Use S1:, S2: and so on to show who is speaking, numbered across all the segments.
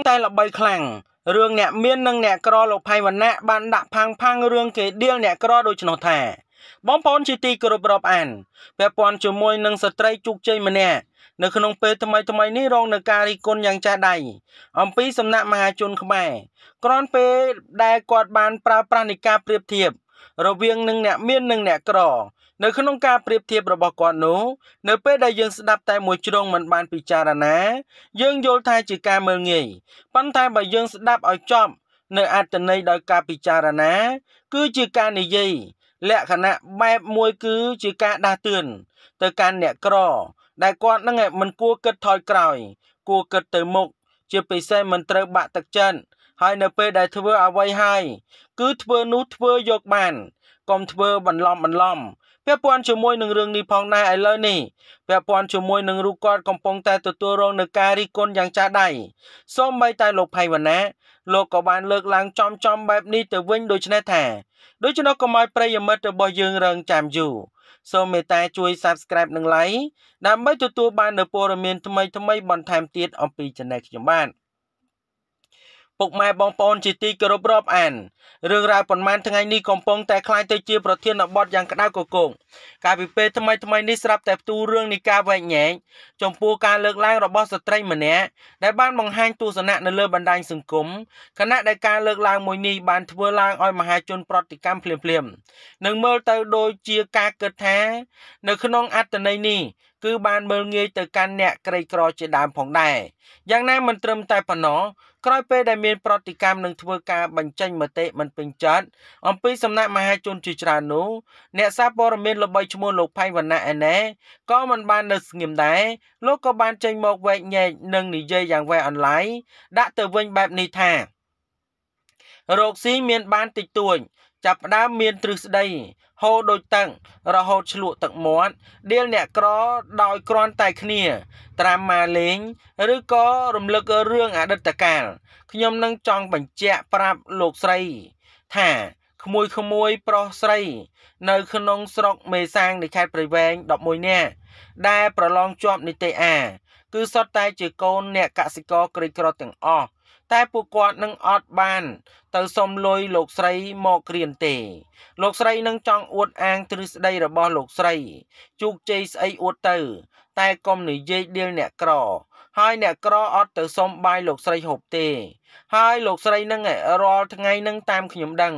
S1: តែល្បីខ្លាំងរឿងអ្នកមាននិងអ្នកក្រលោកផៃវណ្ណៈបានដាក់ផាំងផាំងរឿងគេដៀលអ្នកក្រដូច្នោះថាបងប្អូនជាទីគោរពរាប់អានពាក់ព័ន្ធជាមួយនឹងស្ត្រីជោគជ័យម្នាក់នៅក្នុងពេលថ្មីថ្មីនេះរងនឹងការរិះគន់យ៉ាងចាស់ដៃអំពីសំណាក់មហាជនខ្មែរក្រនពេលដែលគាត់បានប្រើប្រាស់នីការប្រៀបធៀបរវាងនឹងអ្នកមាននិងអ្នកក្រនៅក្នុងការប្រៀបធៀបរបស់គាត់នោះនៅពេលដែលយើងស្ដាប់តែមួយជ្រុងមិនបានពិចារណា យើងយល់ថាជាការមើលងាយប៉ុន្តែបើយើងស្ដាប់ឲ្យចប់នៅអត្តន័យដោយការពិចារណា គឺជាការនិយាយលក្ខណៈបែបមួយគឺជាការដាស់តឿនទៅកាន់អ្នកក្រ ដែលគាត់នឹងមិនគួរគិតថយក្រោយ គួរគិតទៅមុខជាពិសេសមិនត្រូវបាក់ទឹកចិត្តហើយនៅពេលដែលធ្វើអ្វីហើយគឺធ្វើនោះធ្វើយកបានកុំធ្វើបន្លំបន្លំពាក់ព័ន្ធជាមួយនឹងរឿងនេះផងដែរឥឡូវនេះពាក់ព័ន្ធជាមួយនឹងរូបគាត់កំពុងតែទទួលរងនឹងការរិះគន់យ៉ាងចាស់ដៃសូម្បីតែលោកផៃវណ្ណាលោកក៏បាន លើកឡើងចំចំបែបនេះទៅវិញ ដូចនេះថាដូច្នោះកុំឲ្យប្រិយមិត្តរបស់យើង រងចាំយូរសូមមេត្តាជួយ Subscribe និង Like ដើម្បីទទួលបាននូវព័ត៌មានថ្មីៗបន្ថែមទៀតអំពី Channel ខ្ញុំបាទពុកម៉ែបងប្អូនជាទីគោរពរាប់អានរឿងរ៉ាវប៉ុន្មានថ្ងៃនេះកំពុងតែคล้ายទៅជាប្រធានបទយ៉ាងក្តៅគគុកកាលពីពេលថ្មីថ្មីនេះស្រាប់តែផ្ទុះរឿងនៃការវែកញែកចំពោះការលើកឡើងរបស់ស្ត្រីម្នាក់ដែលបានបង្ហាញទស្សនៈនៅលើបណ្ដាញសង្គមខណៈដែលការលើកឡើងមួយនេះបានធ្វើឡើងឲ្យមហាជនប្រតិកម្មភ្លាមៗនិងមើលទៅដូចជាការគិតថា នៅក្នុងអត្តន័យនេះគឺបានមើលងាយទៅកាន់អ្នកក្រីក្រជាដើមផងដែរយ៉ាងណាមិនត្រឹមតែប៉ុណ្ណោះក្រោយពេលដែលមានប្រតិកម្មនឹងធ្វើការបញ្ចេញមតិមិនពេញចិត្តអំពីសំណាក់មហាជនជាច្រើននោះអ្នក សារព័ត៌មានល្បីឈ្មោះលោកផៃវណ្ណៈឯណែក៏មិនបាននៅស្ងៀមដែរលោកក៏បានចេញមកវែកញែកនិងនិយាយយ៉ាងវែកអន្លាយដាក់ទៅវិញបែបនេះថារោគស៊ីមានបានតិចតួចចាប់ផ្ដើមមានទ្រឹស្ដីហូរដូចតឹងរហូតឆ្លក់ទឹកមាត់ដៀលអ្នកក្រដោយគ្រាន់តែគ្នា ត្រាំម៉ាលេងឬក៏រំលឹករឿងអតីតកាលខ្ញុំនឹងចង់បញ្ជាក់ប្រាប់លោកស្រីថាក្មួយក្មួយប្រុសស្រី នៅ ក្នុងស្រុកមេសាងនៃខេត្តព្រៃវែង11នាក់ដែលប្រឡងជាប់នីតិអាគឺសុទ្ធតែជាកូនអ្នកកសិករក្រីក្រទាំងអស់តែពួកគាត់នឹងអត់បាន ទៅសុំលុយលោកស្រីមកគ្រានទេលោកស្រីនឹងចង់អួតអាងទ្រឹស្ដីរបស់លោកស្រីជោគជ័យស្អីអួតទៅ តែកុំនិយាយដៀលអ្នកក្រហើយអ្នកក្រអត់ទៅសុំបាយលោកស្រីហូបទេហើយលោកស្រីនឹងរាល់ថ្ងៃនឹងតាមខ្ញុំដឹង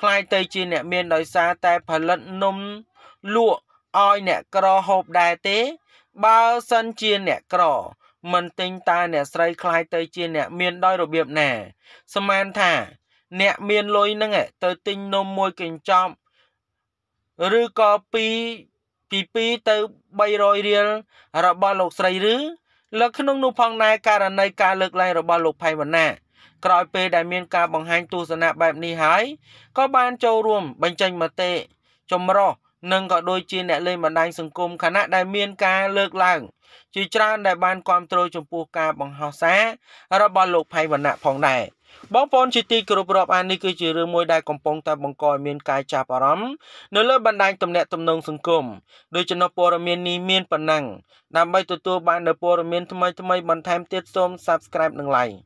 S1: ខ្លាយទៅជាអ្នកមានដោយសារតែផលិតនំលក់ឲ្យអ្នកក្រហូបដែរទេ បើសិនជាអ្នកក្រមិនទិញតែអ្នកស្រីคล้ายទៅជាអ្នកមានដោយរបៀបណាសមានថា អ្នកមានលុយហ្នឹងទៅទិញនំមួយកញ្ចប់ឬក៏ពីពី2ទៅ300រៀលរបស់លោកស្រីឬលើក្នុងនោះផងដែរករណីការលើកឡើងរបស់លោកផៃវណ្ណា ក្រោយពេលដែលមានការបង្ហាញទស្សនៈបែបនេះហើយក៏បានចូលរួម បញ្ចេញមតិចម្រោះនិងក៏ដូចជាអ្នកលេងបណ្ដាញសង្គមខណៈដែលមានការលើកឡើង ជាច្រើនដែលបានគ្រប់គ្រងចំពោះការបង្ហោះសាររបស់លោកផៃវណ្ណៈផងដែរបងប្អូនជាទីគោរពរាប់អាននេះគឺជារឿងមួយដែលកំពុងតែបង្កឲ្យមានការចាប់អារម្មណ៍នៅលើបណ្ដាញទំនាក់ទំនងសង្គមដូចចំណុចព័ត៌មាននេះមានប៉ុណ្ណឹងដើម្បីទទួលបាននូវព័ត៌មានថ្មីៗបន្ថែមទៀតសូម Subscribe និង Like